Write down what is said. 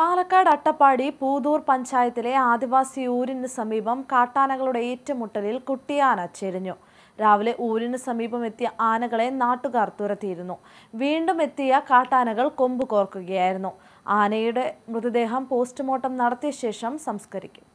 പാലക്കാട് അട്ടപ്പാടി പൂതൂർ പഞ്ചായത്തിലെ ആദിവാസി ഊരിന് സമീപം കാട്ടാനകളുടെ ഏറ്റുമുട്ടലിൽ കുട്ടിയാന ചെരിഞ്ഞു രാവിലെ ഊരിന് സമീപം എത്തിയ ആനകളെ നാട്ടുകാർ തുരത്തിയിരുന്നു വീണ്ടും എത്തിയ കാട്ടാനകൾ കൊമ്പ് കോർക്കുകയായിരുന്നു ആനയുടെ മൃതദേഹം പോസ്റ്റ്മോർട്ടം നടത്തിയ ശേഷം സംസ്കരിക്കും